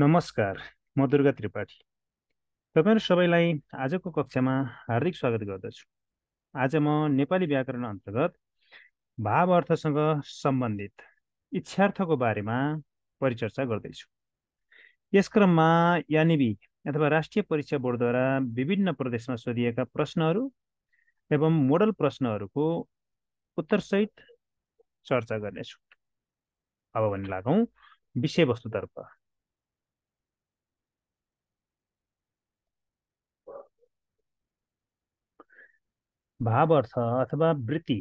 नमस्कार म दुर्गा त्रिपाठी तपाईँहरू सबैलाई आजको कक्षामा हार्दिक स्वागत गर्दछु आज म नेपाली व्याकरण अन्तर्गत भाव अर्थसँग सम्बन्धित इच्छार्थको बारेमा परिचर्चा गर्दैछु यस क्रममा यानिबी अथवा राष्ट्रिय परीक्षा बोर्डद्वारा विभिन्न प्रदेशमा सोधिएका प्रश्नहरू एवं मोडल प्रश्नहरूको उत्तरसहित चर्चा गर्नेछु अब भने लागौँ विषयवस्तुतर्फ भाव अर्थ अथवा वृत्ति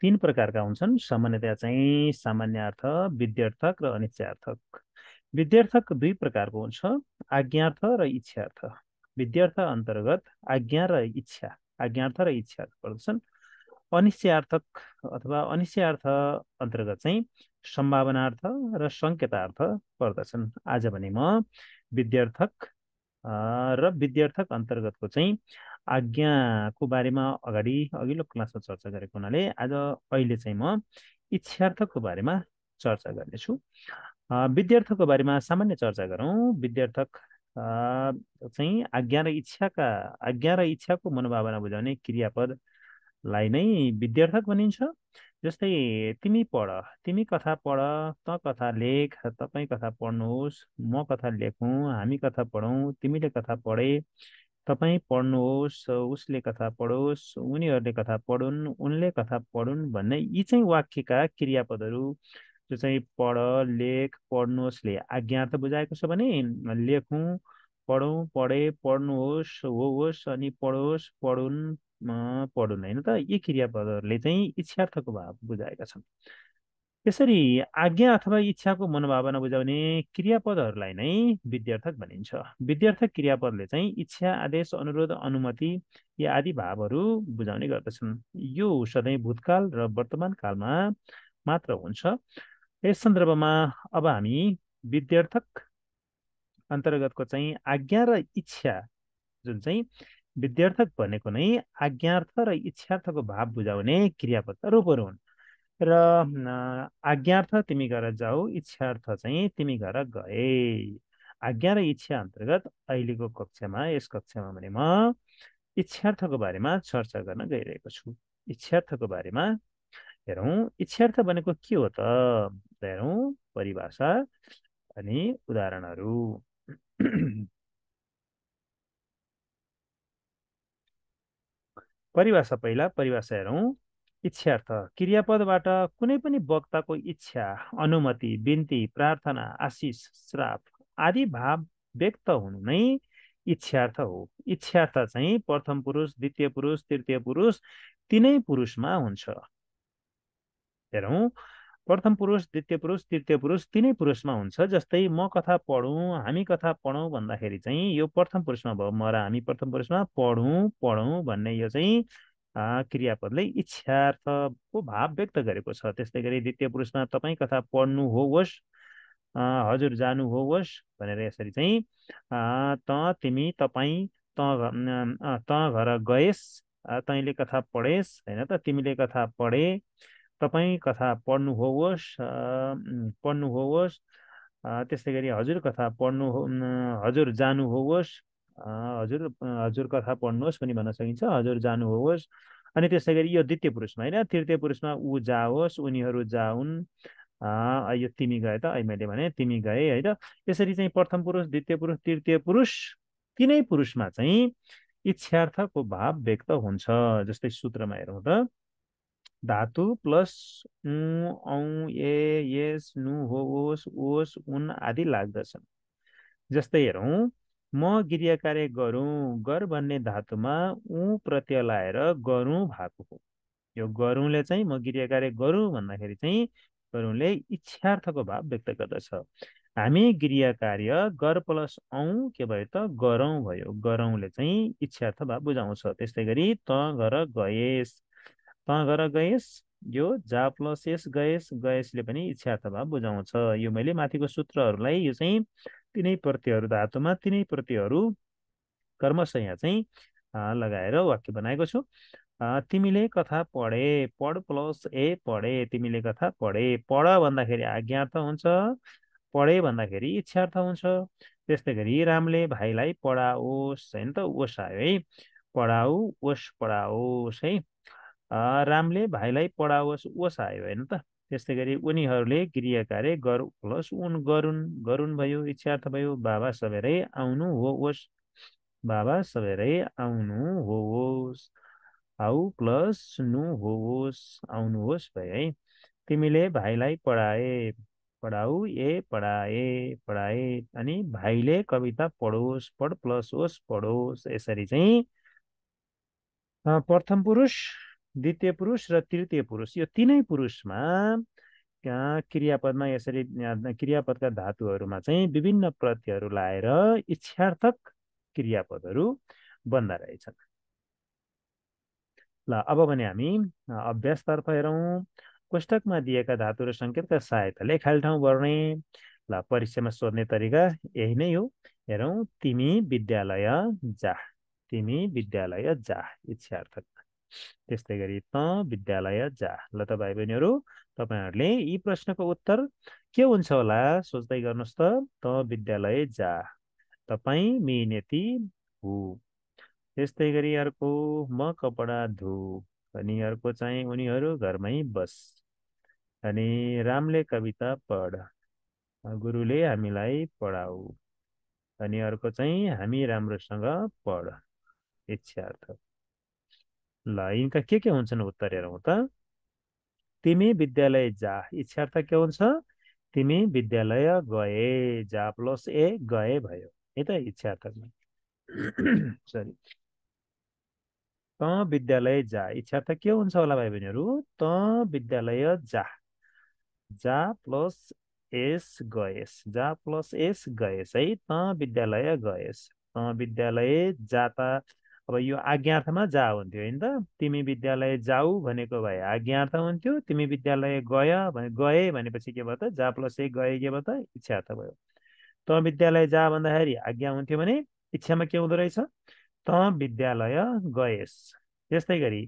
तिन प्रकारका हुन्छन् सामान्यतया चाहिँ सामान्य अर्थ विद्यार्थक र अनिच्छार्थक विद्यार्थक दुई प्रकारको हुन्छ आज्ञार्थ र इच्छार्थ विद्यार्थ अन्तर्गत आज्ञा र इच्छा आज्ञार्थ र इच्छा पर्दछन् अनिश्चयार्थक अथवा अनिश्चयार्थ अन्तर्गत चाहिँ सम्भावनार्थ र सङ्केतार्थ पर्दछन् आज भने म विद्यार्थक र विद्यार्थक अन्तर्गतको चाहिँ आज्ञाको बारेमा अगाडि अघिल्लो क्लासमा चर्चा गरेको हुनाले आज अहिले चाहिँ म इच्छार्थको बारेमा चर्चा गर्नेछु विद्यार्थको बारेमा सामान्य चर्चा गरौँ विद्यार्थक चाहिँ आज्ञा र इच्छाका आज्ञा र इच्छाको मनोभावना बुझाउने क्रियापदलाई नै विद्यार्थक भनिन्छ जस्तै तिमी पढ तिमी कथा पढ त कथा लेख तपाईँ कथा पढ्नुहोस् म कथा लेखौँ हामी कथा पढौँ तिमीले कथा पढे तपाईँ पढ्नुहोस् उसले कथा पढोस् उनीहरूले कथा पढुन् उनले कथा पढुन् भन्ने यी चाहिँ वाक्यका क्रियापदहरू जो चाहिँ पढ लेख पढ्नुहोस्ले आज्ञा त बुझाएको छ भने लेखौँ पढौँ पढे पढ्नुहोस् हो होस् अनि पढोस् पढुन् पढुन् होइन त यी क्रियापदहरूले चाहिँ इच्छार्थको भाव बुझाएका छन् यसरी आज्ञा अथवा इच्छाको मनोभावना बुझाउने क्रियापदहरूलाई नै विद्यार्थक भनिन्छ विद्यार्थक क्रियापदले चाहिँ इच्छा आदेश अनुरोध अनुमति या आदि भावहरू बुझाउने गर्दछन् यो सधैँ भूतकाल र वर्तमान कालमा मात्र हुन्छ यस सन्दर्भमा अब हामी विद्यार्थक अन्तर्गतको चाहिँ आज्ञा र इच्छा जुन चाहिँ विद्यार्थक भनेको नै आज्ञार्थ र इच्छार्थको भाव बुझाउने क्रियापद रूपहरू हुन् र आज्ञार्थ तिमी घर जाऊ इच्छार्थ चाहिँ तिमी घर गए आज्ञा र इच्छा अन्तर्गत अहिलेको कक्षामा यस कक्षामा भने म इच्छार्थको बारेमा चर्चा गर्न गइरहेको छु इच्छार्थको बारेमा हेरौँ इच्छार्थ भनेको के हो त हेरौँ परिभाषा अनि उदाहरणहरू परिभाषा पहिला परिभाषा हेरौँ इच्छार्थ क्रियापदबाट कुनै पनि वक्ताको इच्छा अनुमति बिन्ती प्रार्थना आशिष श्राप आदि भाव व्यक्त हुनु नै इच्छार्थ हो इच्छार्थ चाहिँ प्रथम पुरुष द्वितीय पुरुष तृतीय पुरुष तिनै पुरुषमा हुन्छ हेरौँ प्रथम पुरुष द्वितीय पुरुष तृतीय पुरुष तिनै पुरुषमा हुन्छ जस्तै म कथा पढौँ हामी कथा पढौँ भन्दाखेरि चाहिँ यो प्रथम पुरुषमा भयो म र हामी प्रथम पुरुषमा पढौँ पढौँ भन्ने यो चाहिँ क्रियापदले इच्छार्थको भाव व्यक्त गरेको छ त्यस्तै गरी द्वितीय पुरुषमा तपाईँ कथा पढ्नु होस् हजुर जानु होस् भनेर यसरी चाहिँ त तिमी तपाईँ त घर गएस तैँले कथा पढेस् होइन त तिमीले कथा पढे तपाईँ कथा पढ्नु होस् पढ्नु होस् त्यस्तै गरी हजुर कथा पढ्नु हजुर जानु होस् हजुर हजुर कथा पढ्नुहोस् पनि भन्न सकिन्छ हजुर जानुहोस् अनि त्यसै गरी यो द्वितीय पुरुषमा होइन तृतीय पुरुषमा ऊ जाओस् उनीहरू जाउन् यो तिमी गए त मैले भने तिमी गए होइन यसरी चाहिँ प्रथम पुरुष द्वितीय पुरुष तृतीय पुरुष तिनै पुरुषमा चाहिँ इच्छार्थको भाव व्यक्त हुन्छ जस्तै सूत्रमा हेरौँ त धातु प्लस उ औ ए यस नु होस् ओस उन आदि लाग्दछन् जस्तै हेरौँ म गृह कार्य गरौँ गर भन्ने धातुमा ऊ प्रत्यय लाएर गरौँ भएको हो यो गरौँले चाहिँ म गृह कार्य गरौँ भन्दाखेरि चाहिँ गरौँले इच्छार्थको भाव व्यक्त गर्दछ हामी गृह कार्य गर प्लस औँ के भयो त गरौँ भयो गरौँले चाहिँ इच्छार्थ भाव बुझाउँछ त्यस्तै गरी त गर गएस त गर गएस यो जा प्लस एस गएस गएसले पनि इच्छार्थ भाव बुझाउँछ यो मैले माथिको सूत्रहरूलाई यो चाहिँ तिनै प्रत्ययहरू धातुमा तिनै प्रत्ययहरू यहाँ चाहिँ लगाएर वाक्य बनाएको छु तिमीले कथा पढे पढ प्लस ए पढे तिमीले कथा पढे पढ भन्दाखेरि आज्ञार्थ हुन्छ पढे भन्दाखेरि इच्छार्थ हुन्छ त्यस्तै गरी रामले भाइलाई पढाओस् होइन त ओस आयो है पढाऊ ओस पढाओस् है रामले भाइलाई पढाओस् ओस आयो होइन त त्यस्तै गरी उनीहरूले गृह कार्य गर प्लस उन गरुन् गरुन् भयो इच्छार्थ भयो बाबा सबेरै आउनु हो होस् बाबा सबेरै आउनु हो होस् आऊ प्लस नु हो होस् आउनुहोस् भयो है तिमीले भाइलाई पढाए पढाऊ ए पढाए पढाए अनि भाइले कविता पढोस् पढ प्लस होस् पढोस् यसरी चाहिँ प्रथम पुरुष द्वितीय पुरुष र तृतीय पुरुष यो तिनै पुरुषमा क्रियापदमा यसरी क्रियापदका धातुहरूमा चाहिँ विभिन्न प्रत्ययहरू लाएर इच्छार्थक क्रियापदहरू बन्दा रहेछन् ल अब भने हामी अभ्यासतर्फ हेरौँ कोष्टकमा दिएका धातु र सङ्केतका सहायताले खाली ठाउँ भर्ने ल परीक्षामा सोध्ने तरिका यही नै हो हेरौँ तिमी विद्यालय जा तिमी विद्यालय जा इच्छार्थक त्यस्तै गरी त विद्यालय जा ल त भाइ बहिनीहरू तपाईँहरूले यी प्रश्नको उत्तर के हुन्छ होला सोच्दै गर्नुहोस् त त विद्यालय जा तपाईँ मिहिनेती हु त्यस्तै गरी अर्को म कपडा धु अनि अर्को चाहिँ उनीहरू घरमै बस अनि रामले कविता पढ गुरुले हामीलाई पढाऊ अनि अर्को चाहिँ हामी राम्रोसँग पढ इच्छार्थ ल यिनका के के हुन्छन् उत्तर हेरौँ त तिमी विद्यालय जा इच्छार्थ के हुन्छ तिमी विद्यालय गए जा प्लस ए गए भयो है त इच्छार्थमा सरी त विद्यालय जा इच्छार्थ के हुन्छ होला भाइ बहिनीहरू त विद्यालय जा जा प्लस एस गएस जा प्लस एस गएस है त विद्यालय गएस त विद्यालय जाता अब यो आज्ञार्थमा जा हुन्थ्यो होइन त तिमी विद्यालय जाऊ भनेको भए आज्ञार्थ हुन्थ्यो तिमी विद्यालय गय भने गए भनेपछि के भयो त जा प्लस ए गए के भयो त इच्छा त भयो त विद्यालय जा भन्दाखेरि आज्ञा हुन्थ्यो भने इच्छामा के हुँदो रहेछ त विद्यालय गएस त्यस्तै गरी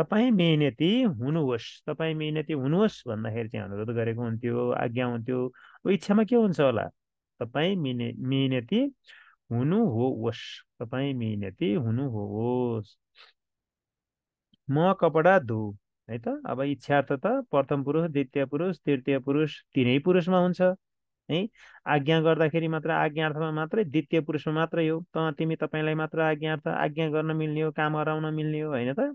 तपाईँ मेहनती हुनुहोस् तपाईँ मेहनती हुनुहोस् भन्दाखेरि चाहिँ अनुरोध गरेको हुन्थ्यो आज्ञा हुन्थ्यो इच्छामा के हुन्छ होला तपाईँ मिने मेहनती हुनु हो वस तपाईँ मिहिनेती हुनु होस् म कपडा धो है त अब इच्छार्थ त प्रथम पुरुष द्वितीय पुरुष तृतीय पुरुष तिनै पुरुषमा हुन्छ है आज्ञा गर्दाखेरि मात्र आज्ञार्थमा मात्रै द्वितीय पुरुषमा मात्रै हो त तिमी तपाईँलाई मात्र आज्ञार्थ आज्ञा गर्न मिल्ने हो काम हराउन मिल्ने हो होइन त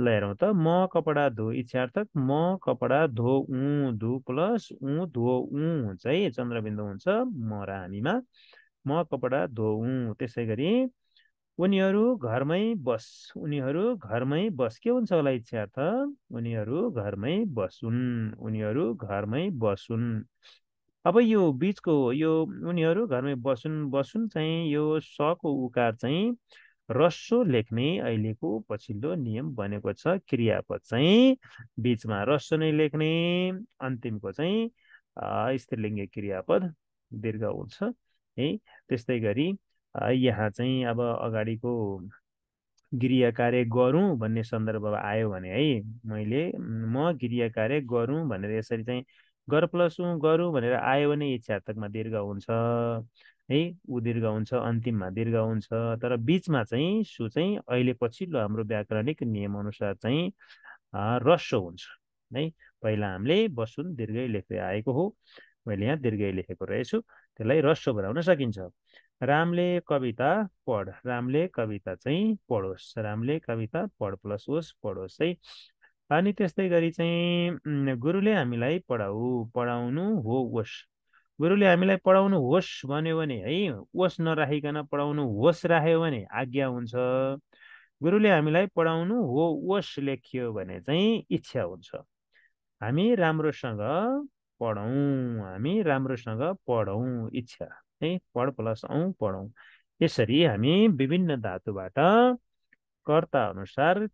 ल हेरौँ त म कपडा धो इच्छार्थक म कपडा धो ऊ धु प्लस ऊ धो ऊ हुन्छ है चन्द्रबिन्दु हुन्छ म र हामीमा म कपडा धोउँ त्यसै गरी उनीहरू घरमै बस उनीहरू घरमै बस के हुन्छ होला इच्छार्थ उनीहरू घरमै बसुन् उनीहरू घरमै बसुन् अब यो बिचको यो उनीहरू घरमै बसुन् बसुन् चाहिँ यो सको उकार चाहिँ रस्सो लेख्ने अहिलेको पछिल्लो नियम बनेको छ क्रियापद चाहिँ बिचमा रस्सो नै लेख्ने अन्तिमको चाहिँ स्त्रीलिङ्गी क्रियापद दीर्घ हुन्छ है त्यस्तै गरी यहाँ चाहिँ अब अगाडिको गृह कार्य गरौँ भन्ने सन्दर्भ आयो भने है मैले म गृह कार्य गरौँ भनेर यसरी चाहिँ गर प्लस उँ गरौँ भनेर आयो भने इच्छात्मकमा दीर्घ हुन्छ है ऊ दीर्घ हुन्छ अन्तिममा दीर्घ हुन्छ तर बिचमा चाहिँ सु चाहिँ अहिले पछिल्लो हाम्रो व्याकरणिक नियमअनुसार चाहिँ रस्व हुन्छ है पहिला हामीले बसुन दीर्घै लेख्दै आएको हो मैले यहाँ दीर्घै लेखेको रहेछु त्यसलाई रस्व बनाउन सकिन्छ रामले कविता पढ रामले कविता चाहिँ पढोस् रामले कविता पढ प्लस होस् पढोस् है अनि त्यस्तै गरी चाहिँ गुरुले हामीलाई पढाउ पढाउनु हो होस् गुरुले हामीलाई पढाउनु होस् भन्यो भने है होस् नराखिकन पढाउनु होस् राख्यो भने आज्ञा हुन्छ गुरुले हामीलाई पढाउनु हो होस् लेखियो भने चाहिँ इच्छा हुन्छ हामी राम्रोसँग पढौँ हामी राम्रोसँग पढौँ इच्छा है पढ प्लस औँ पढौँ यसरी हामी विभिन्न धातुबाट कर्ता अनुसार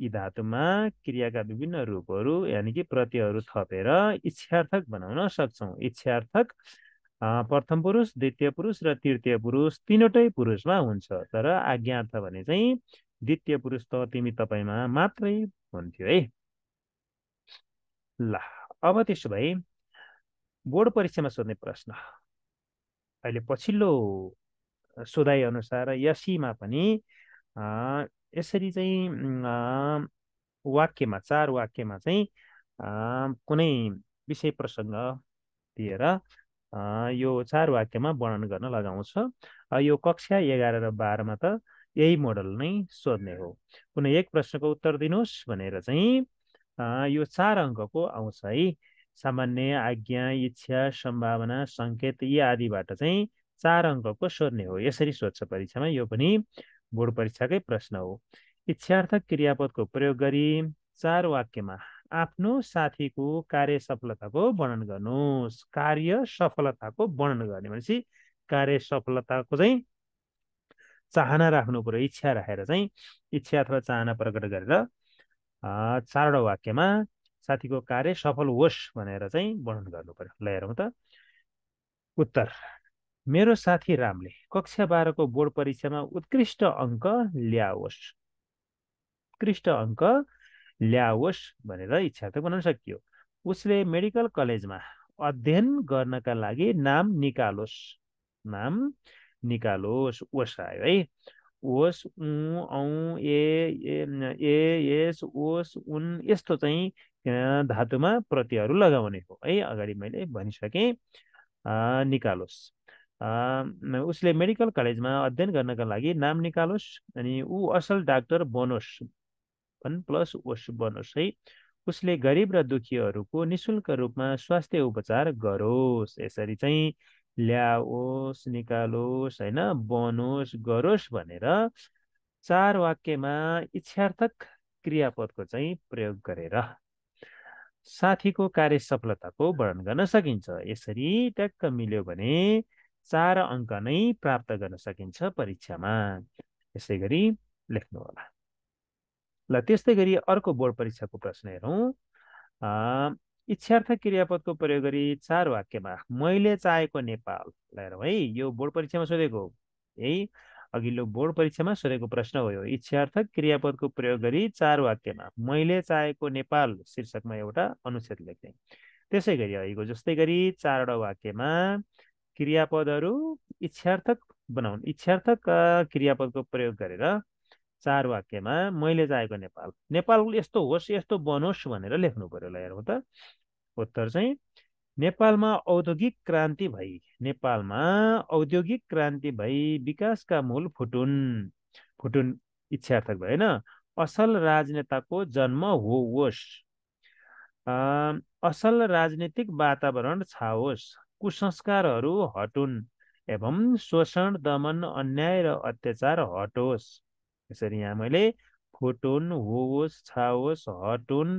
यी धातुमा क्रियाका विभिन्न रूपहरू यानि कि प्रत्ययहरू थपेर इच्छार्थक बनाउन सक्छौँ इच्छार्थक प्रथम पुरुष द्वितीय पुरुष र तृतीय पुरुष तिनवटै पुरुषमा हुन्छ तर आज्ञार्थ भने चाहिँ द्वितीय पुरुष त तिमी तपाईँमा मात्रै हुन्थ्यो है ला अब त्यसो भए बोर्ड परीक्षामा सोध्ने प्रश्न अहिले पछिल्लो अनुसार यसीमा पनि यसरी चाहिँ वाक्यमा चार वाक्यमा चाहिँ कुनै विषय प्रसङ्ग दिएर यो चार वाक्यमा वर्णन गर्न लगाउँछ यो कक्षा एघार र बाह्रमा त यही मोडल नै सोध्ने हो कुनै एक प्रश्नको उत्तर दिनुहोस् भनेर चाहिँ यो चार अङ्कको आउँछ है सामान्य आज्ञा इच्छा सम्भावना सङ्केत यी आदिबाट चाहिँ चार अङ्कको सोध्ने हो यसरी सोध्छ परीक्षामा यो पनि बोर्ड परीक्षाकै प्रश्न हो इच्छार्थक क्रियापदको प्रयोग गरी चार वाक्यमा आफ्नो साथीको कार्य सफलताको वर्णन गर्नुहोस् कार्य सफलताको वर्णन गर्ने भनेपछि कार्य सफलताको चाहिँ चाहना राख्नु पऱ्यो इच्छा राखेर चाहिँ इच्छा अथवा चाहना प्रकट गरेर चारवटा वाक्यमा साथीको कार्य सफल होस् भनेर चाहिँ वर्णन गर्नु पर्यो ल हेरौँ त उत्तर मेरो साथी रामले कक्षा बाह्रको बोर्ड परीक्षामा उत्कृष्ट अङ्क ल्याओस् उत्कृष्ट अङ्क ल्याओस् भनेर इच्छा त बनाउन सकियो उसले मेडिकल कलेजमा अध्ययन गर्नका लागि नाम निकालोस् नाम निकालोस् ओस आयो है होस् उ औ ए एस ओस उन यस्तो चाहिँ धातुमा प्रतिहरू लगाउने हो है अगाडि मैले भनिसकेँ निकालोस् उसले मेडिकल कलेजमा अध्ययन गर्नका लागि नाम निकालोस् अनि ऊ असल डाक्टर बनोस् भन प्लस ओस बनोस् है उसले गरिब र दुखीहरूको निशुल्क रूपमा स्वास्थ्य उपचार गरोस् यसरी चाहिँ ल्याओस् निकालोस् होइन बनोस् गरोस् भनेर चार वाक्यमा इच्छार्थक क्रियापदको चाहिँ प्रयोग गरेर साथीको कार्य सफलताको वर्णन गर्न सकिन्छ यसरी ट्याक्क मिल्यो भने चार अङ्क नै प्राप्त गर्न सकिन्छ परीक्षामा यसै गरी लेख्नु होला ल त्यस्तै गरी अर्को बोर्ड परीक्षाको प्रश्न हेरौँ इच्छार्थ क्रियापदको प्रयोग गरी चार वाक्यमा मैले चाहेको नेपाल लगाएर है यो बोर्ड परीक्षामा सोधेको है अघिल्लो बोर्ड परीक्षामा सोधेको प्रश्न हो यो इच्छार्थ क्रियापदको प्रयोग गरी चार वाक्यमा मैले चाहेको नेपाल शीर्षकमा एउटा अनुच्छेद लेख्ने त्यसै गरी अघिको जस्तै गरी चारवटा वाक्यमा क्रियापदहरू इच्छार्थक बनाउनु इच्छार्थक क्रियापदको प्रयोग गरेर चार वाक्यमा मैले चाहेको नेपाल नेपाल यस्तो होस् यस्तो बनोस् भनेर लेख्नु पर्यो ल हेरौँ त उत्तर चाहिँ नेपालमा औद्योगिक क्रान्ति भई नेपालमा औद्योगिक क्रान्ति भई विकासका मूल फुटुन फुटुन इच्छार्थक भयो होइन असल राजनेताको जन्म होस् असल राजनीतिक वातावरण छाओस् कुसंस्कारहरू हटुन् एवं शोषण दमन अन्याय र अत्याचार हटोस् यसरी यहाँ मैले फोटोन होस् छाओस् हटुन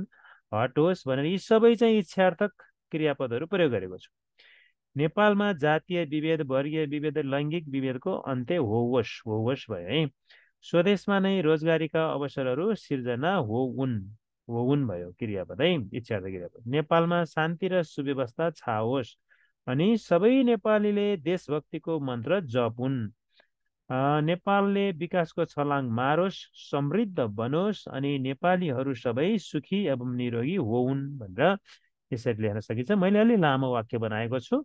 हटोस् भनेर यी सबै चाहिँ इच्छार्थक क्रियापदहरू प्रयोग गरेको छु नेपालमा जातीय विभेद वर्गीय विभेद लैङ्गिक विभेदको अन्त्य होस् होस् भयो है स्वदेशमा नै रोजगारीका अवसरहरू सिर्जना होउन् होउन् भयो क्रियापद है इच्छार्थ क्रियापद नेपालमा शान्ति र सुव्यवस्था छाओस् अनि सबै नेपालीले देशभक्तिको मन्त्र जपुन् नेपालले विकासको छलाङ मारोस् समृद्ध बनोस् अनि नेपालीहरू सबै सुखी एवं निरोगी होउन् भनेर यसरी लेख्न सकिन्छ मैले अलि लामो वाक्य बनाएको छु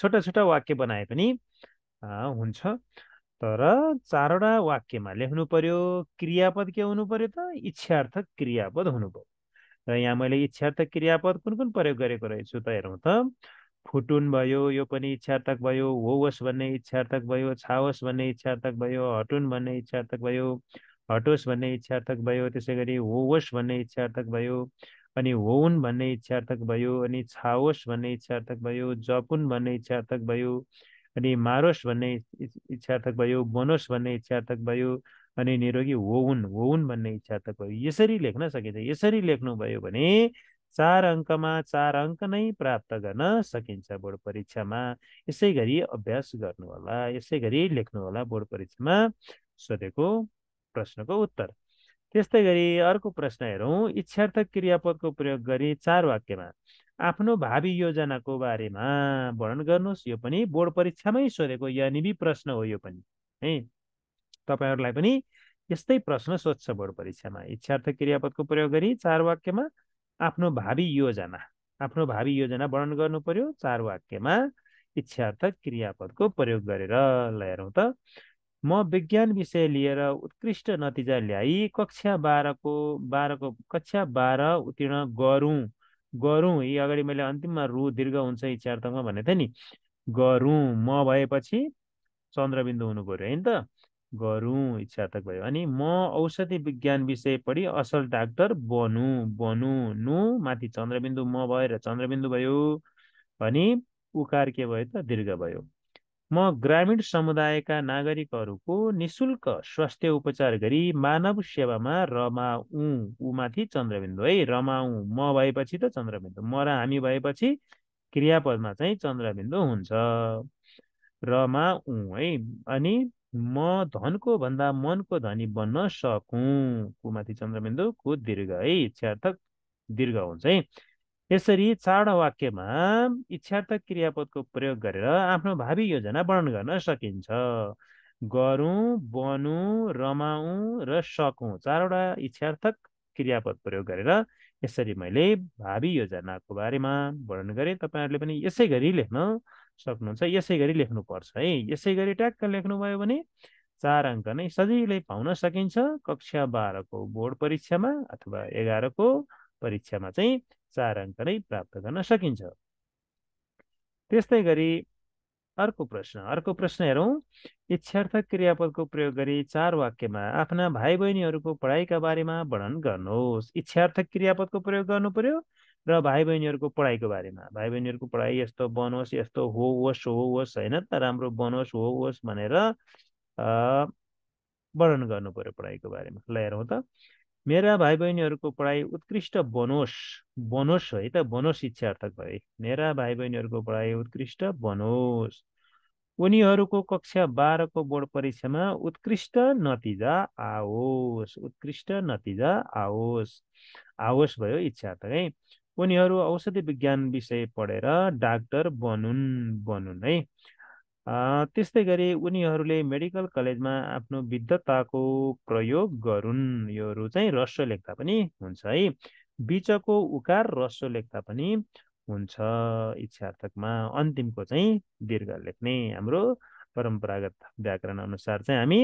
छोटा छोटा वाक्य बनाए पनि हुन्छ तर चारवटा वाक्यमा लेख्नु पर्यो क्रियापद के हुनु पर्यो त इच्छार्थ क्रियापद हुनु पर्यो र यहाँ मैले इच्छार्थ क्रियापद कुन कुन प्रयोग गरेको रहेछु त हेरौँ त फुटुन भयो यो पनि इच्छार्थक भयो होस् भन्ने इच्छार्थक भयो छाओस् भन्ने इच्छार्थक भयो हटुन भन्ने इच्छार्थक भयो हटोस् भन्ने इच्छार्थक भयो त्यसै गरी होस् भन्ने इच्छार्थक भयो अनि होउन भन्ने इच्छार्थक भयो अनि छाओस् भन्ने इच्छार्थक भयो जपुन भन्ने इच्छार्थक भयो अनि मारोस् भन्ने इच्छार्थक भयो बनोस् भन्ने इच्छार्थक भयो अनि निरोगी होउन होउन भन्ने इच्छार्थक भयो यसरी लेख्न सकिन्छ यसरी लेख्नुभयो भने चार अङ्कमा चार अङ्क नै प्राप्त गर्न सकिन्छ बोर्ड परीक्षामा यसै गरी अभ्यास होला यसै गरी होला बोर्ड परीक्षामा सोधेको प्रश्नको उत्तर त्यस्तै गरी अर्को प्रश्न हेरौँ इच्छार्थक क्रियापदको प्रयोग गरी चार वाक्यमा आफ्नो भावी योजनाको बारेमा वर्णन गर्नुहोस् यो पनि बोर्ड परीक्षामै सोधेको यानिबी प्रश्न हो यो पनि है तपाईँहरूलाई पनि यस्तै प्रश्न सोध्छ बोर्ड परीक्षामा इच्छार्थ क्रियापदको प्रयोग गरी चार वाक्यमा आफ्नो भावी योजना आफ्नो भावी योजना वर्णन गर्नु पर्यो चार वाक्यमा इच्छार्थक क्रियापदको प्रयोग गरेर ल हेरौँ त म विज्ञान विषय लिएर उत्कृष्ट नतिजा ल्याई कक्षा बाह्रको बाह्रको कक्षा बाह्र उत्तीर्ण गरौँ गरौँ यी अगाडि मैले अन्तिममा रु दीर्घ हुन्छ इच्छार्थमा भनेको थिएँ नि गरौँ म भएपछि चन्द्रबिन्दु हुनु पऱ्यो होइन त गरौँ इच्छातक भयो अनि म औषधि विज्ञान विषय पढी असल डाक्टर बनु बनु नु माथि चन्द्रबिन्दु म भएर चन्द्रबिन्दु भयो अनि उकार के भयो त दीर्घ भयो म ग्रामीण समुदायका नागरिकहरूको निशुल्क स्वास्थ्य उपचार गरी मानव सेवामा ऊ माथि चन्द्रबिन्दु है रमाउ म भएपछि त चन्द्रबिन्दु म र हामी भएपछि क्रियापदमा चाहिँ चन्द्रबिन्दु हुन्छ रमाउ है अनि म धनको भन्दा मनको धनी बन्न सकुँ कुमाथि चन्द्रबिन्दुको दीर्घ है इच्छार्थक दीर्घ हुन्छ है यसरी चारवटा वाक्यमा इच्छार्थक क्रियापदको प्रयोग गरेर आफ्नो भावी योजना वर्णन गर्न सकिन्छ गरौँ बनौँ रमाऊ र सकौँ चारवटा इच्छार्थक क्रियापद प्रयोग गरेर यसरी मैले भावी योजनाको बारेमा वर्णन गरेँ तपाईँहरूले पनि यसै गरी लेख्न सक्नुहुन्छ यसै गरी लेख्नुपर्छ है यसै गरी ट्याक्क लेख्नुभयो भने चार अङ्क नै सजिलै पाउन सकिन्छ कक्षा बाह्रको बोर्ड परीक्षामा अथवा एघारको परीक्षामा चाहिँ चार अङ्क नै प्राप्त गर्न सकिन्छ त्यस्तै गरी अर्को प्रश्न अर्को प्रश्न हेरौँ इच्छार्थक क्रियापदको प्रयोग गरी चार वाक्यमा आफ्ना भाइ बहिनीहरूको पढाइका बारेमा वर्णन गर्नुहोस् इच्छार्थक क्रियापदको प्रयोग गर्नु पर्यो र भाइ बहिनीहरूको पढाइको बारेमा भाइ बहिनीहरूको पढाइ यस्तो बनोस् यस्तो हो होस् हो होस् होइन त राम्रो बनोस् हो होस् भनेर वर्णन गर्नु पऱ्यो पढाइको बारेमा ल हेरौँ त मेरा भाइ बहिनीहरूको पढाइ उत्कृष्ट बनोस् बनोस् है त बनोस् इच्छार्थक भए मेरा भाइ बहिनीहरूको पढाइ उत्कृष्ट बनोस् उनीहरूको कक्षा बाह्रको बोर्ड परीक्षामा उत्कृष्ट नतिजा आओस् उत्कृष्ट नतिजा आओस् आओस् भयो इच्छार्थक है उनीहरू औषधि विज्ञान विषय पढेर डाक्टर बनुन् बनुन् है त्यस्तै गरी उनीहरूले मेडिकल कलेजमा आफ्नो विद्धताको प्रयोग गरून् योहरू चाहिँ रस्व लेख्दा पनि हुन्छ है बिचको उकार रस्व लेख्दा पनि हुन्छ इच्छार्थकमा अन्तिमको चाहिँ दीर्घ लेख्ने हाम्रो परम्परागत व्याकरण अनुसार चाहिँ हामी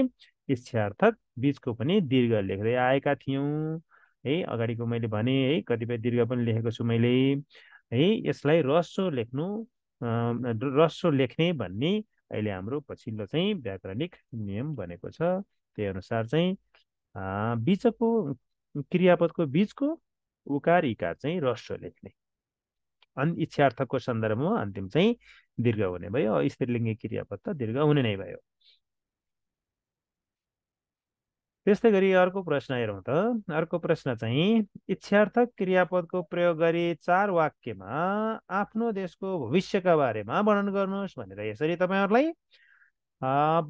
इच्छार्थक बिचको पनि दीर्घ लेख्दै आएका थियौँ है अगाडिको मैले भने है कतिपय दीर्घ पनि लेखेको छु मैले है यसलाई रस्व लेख्नु रस्व लेख्ने भन्ने अहिले हाम्रो पछिल्लो चाहिँ व्याकरणिक नियम बनेको छ त्यही अनुसार चाहिँ बिचको क्रियापदको बिचको उकार इकार चाहिँ रस्व लेख्ने अनि इच्छार्थको सन्दर्भमा अन्तिम चाहिँ दीर्घ हुने भयो स्त्रीलिङ्गी क्रियापद त दीर्घ हुने नै भयो त्यस्तै गरी अर्को प्रश्न हेरौँ त अर्को प्रश्न चाहिँ इच्छार्थक क्रियापदको प्रयोग गरी चार वाक्यमा आफ्नो देशको भविष्यका बारेमा वर्णन गर्नुहोस् भनेर यसरी तपाईँहरूलाई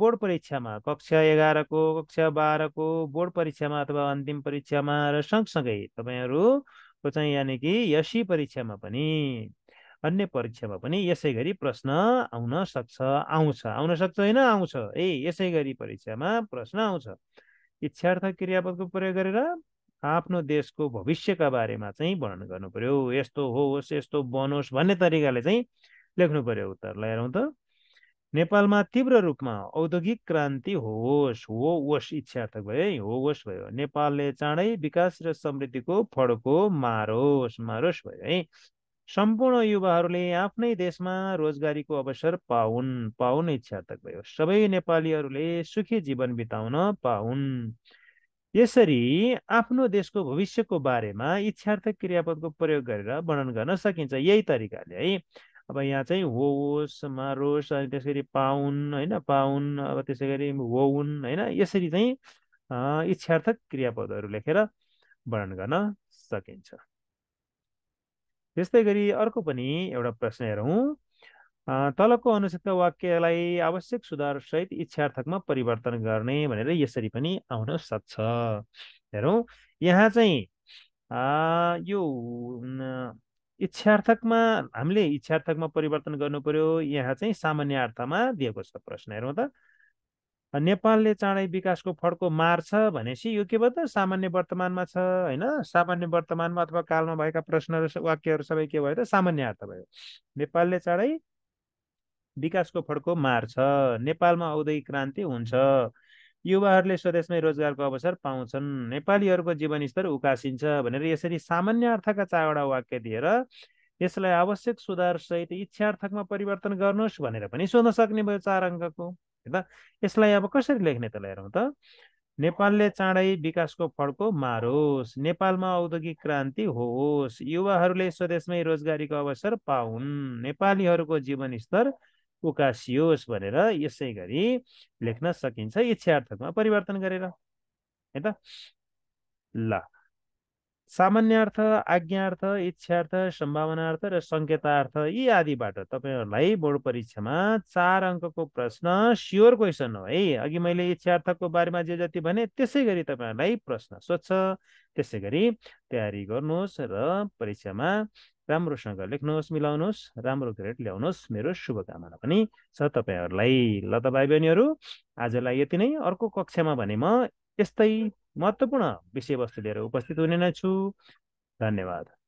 बोर्ड परीक्षामा कक्षा एघारको कक्षा बाह्रको बोर्ड परीक्षामा अथवा अन्तिम परीक्षामा र सँगसँगै तपाईँहरूको चाहिँ यानि कि यसी परीक्षामा पनि अन्य परीक्षामा पनि यसै गरी प्रश्न आउन सक्छ आउँछ आउन सक्छ होइन आउँछ ए यसै गरी परीक्षामा प्रश्न आउँछ इच्छार्थ क्रियापदको प्रयोग गरेर आफ्नो देशको भविष्यका बारेमा चाहिँ वर्णन गर्नु पर्यो यस्तो होस् यस्तो बनोस् भन्ने तरिकाले चाहिँ लेख्नु पर्यो उत्तरलाई हेरौँ त नेपालमा तीव्र रूपमा औद्योगिक क्रान्ति होस् हो वोस् इच्छार्थक भयो है हो भयो नेपालले चाँडै विकास र समृद्धिको फड्को मारोस् मारोस् भयो है सम्पूर्ण युवाहरूले आफ्नै देशमा रोजगारीको अवसर पाउन् पाउने इच्छार्थक भयो सबै नेपालीहरूले सुखी जीवन बिताउन पाउन् यसरी आफ्नो देशको भविष्यको बारेमा इच्छार्थक क्रियापदको प्रयोग गरेर वर्णन गर्न सकिन्छ यही तरिकाले है अब यहाँ चाहिँ होस् मारोस् अनि त्यसरी पाउन् होइन पाउन् अब त्यसै गरी होउन् होइन यसरी चाहिँ इच्छार्थक क्रियापदहरू लेखेर वर्णन गर्न सकिन्छ त्यस्तै गरी अर्को पनि एउटा प्रश्न हेरौँ तलको अनुच्छेद वाक्यलाई आवश्यक सुधार सहित इच्छार्थकमा परिवर्तन गर्ने भनेर यसरी पनि आउन सक्छ हेरौँ यहाँ चाहिँ यो इच्छार्थकमा हामीले इच्छार्थकमा परिवर्तन गर्नु पर्यो यहाँ चाहिँ सामान्य अर्थमा दिएको छ प्रश्न हेरौँ त नेपालले चाँडै विकासको फड्को मार्छ भनेपछि यो के भयो त सामान्य वर्तमानमा छ होइन सामान्य वर्तमानमा अथवा कालमा भएका प्रश्नहरू वाक्यहरू सबै के भयो त सामान्य अर्थ भयो नेपालले चाँडै विकासको फड्को मार्छ नेपालमा औद्योगिक क्रान्ति हुन्छ युवाहरूले स्वदेशमै रोजगारको अवसर पाउँछन् नेपालीहरूको जीवनस्तर उकासिन्छ भनेर यसरी सामान्य अर्थका चारवटा वाक्य दिएर यसलाई आवश्यक सुधारसहित इच्छार्थकमा परिवर्तन गर्नुहोस् भनेर पनि सोध्न सक्ने भयो चार अङ्कको होइन यसलाई अब कसरी लेख्ने त हेरौँ त नेपालले चाँडै विकासको फड्को मारोस् नेपालमा औद्योगिक क्रान्ति होस् युवाहरूले स्वदेशमै रोजगारीको अवसर पाउन् नेपालीहरूको जीवनस्तर उकासियोस् भनेर यसै गरी लेख्न सकिन्छ इच्छार्थकमा परिवर्तन गरेर है त ल सामान्यार्थ आज्ञार्थ इच्छार्थ सम्भावनार्थ र सङ्केतार्थ यी आदिबाट तपाईँहरूलाई बोर्ड परीक्षामा चार अङ्कको प्रश्न स्योर क्वेसन हो है अघि मैले इच्छार्थको बारेमा जे जति भने त्यसै गरी तपाईँहरूलाई प्रश्न सोध्छ त्यसै गरी तयारी गर्नुहोस् र परीक्षामा राम्रोसँग लेख्नुहोस् मिलाउनुहोस् राम्रो ग्रेड ल्याउनुहोस् मेरो शुभकामना पनि छ तपाईँहरूलाई ल त भाइ बहिनीहरू आजलाई यति नै अर्को कक्षामा भने म यस्तै महत्त्वपूर्ण विषयवस्तु लिएर उपस्थित हुने नै छु धन्यवाद